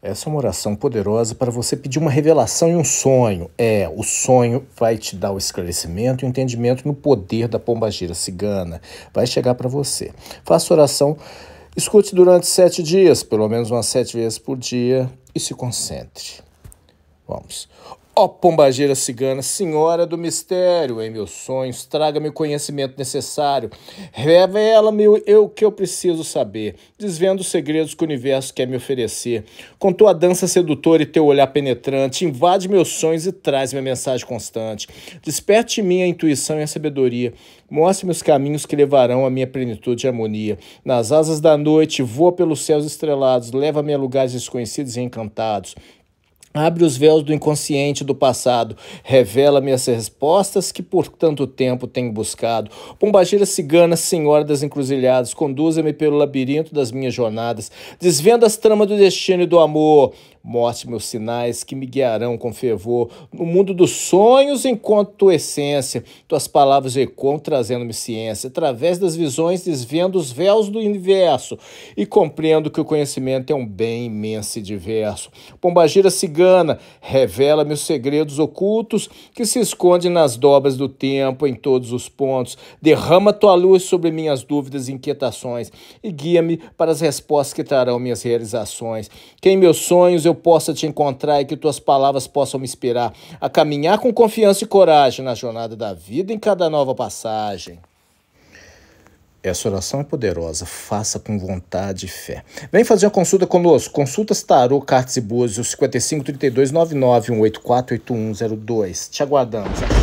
Essa é uma oração poderosa para você pedir uma revelação e um sonho. É, o sonho vai te dar o esclarecimento e o entendimento no poder da pombagira cigana. Vai chegar para você. Faça oração, escute durante sete dias, pelo menos umas sete vezes por dia, e se concentre. Ó oh, pombageira cigana, senhora do mistério, em meus sonhos, traga-me o conhecimento necessário. Revela-me o que eu preciso saber, desvendo os segredos que o universo quer me oferecer. Com tua dança sedutora e teu olhar penetrante, invade meus sonhos e traz-me a mensagem constante. Desperte em mim a intuição e a sabedoria. Mostre-me os caminhos que levarão à minha plenitude e harmonia. Nas asas da noite, voa pelos céus estrelados, leva-me a lugares desconhecidos e encantados. Abre os véus do inconsciente do passado, revela-me as respostas que por tanto tempo tenho buscado. Pombagira cigana, senhora das encruzilhadas, conduza-me pelo labirinto das minhas jornadas, desvenda as tramas do destino e do amor. Mostre meus sinais que me guiarão com fervor no mundo dos sonhos enquanto tua essência, tuas palavras ecoam trazendo-me ciência. Através das visões desvendo os véus do universo e compreendo que o conhecimento é um bem imenso e diverso. Pombagira cigana, revela-me os segredos ocultos que se escondem nas dobras do tempo em todos os pontos. Derrama tua luz sobre minhas dúvidas e inquietações e guia-me para as respostas que trarão minhas realizações. quem meus sonhos eu possa te encontrar e que tuas palavras possam me inspirar a caminhar com confiança e coragem na jornada da vida em cada nova passagem. Essa oração é poderosa, faça com vontade e fé. Vem fazer uma consulta conosco. Consultas Tarô, Cartes e Búzios, 55 32 99 Te aguardamos.